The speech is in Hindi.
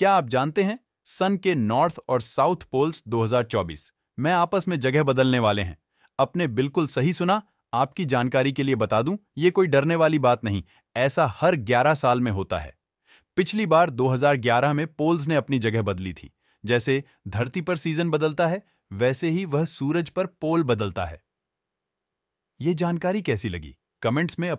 क्या आप जानते हैं सन के नॉर्थ और साउथ पोल्स 2024 मैं आपस में जगह बदलने वाले हैं आपने बिल्कुल सही सुना आपकी जानकारी के लिए बता दूं ये कोई डरने वाली बात नहीं ऐसा हर 11 साल में होता है पिछली बार 2011 में पोल्स ने अपनी जगह बदली थी जैसे धरती पर सीजन बदलता है वैसे ही वह सूरज पर पोल बदलता है ये जानकारी कैसी लगी कमेंट्स में